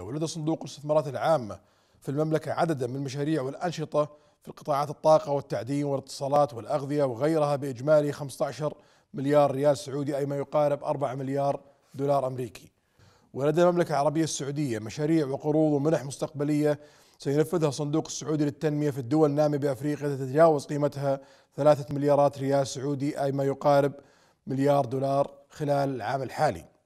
ولدى صندوق الاستثمارات العامة في المملكة عددا من المشاريع والأنشطة في قطاعات الطاقة والتعدين والاتصالات والأغذية وغيرها بإجمالي 15 مليار ريال سعودي أي ما يقارب 4 مليار دولار أمريكي ولدى المملكة العربية السعودية مشاريع وقروض ومنح مستقبلية سينفذها الصندوق السعودي للتنمية في الدول النامية بأفريقيا تتجاوز قيمتها ثلاثة مليارات ريال سعودي أي ما يقارب مليار دولار خلال العام الحالي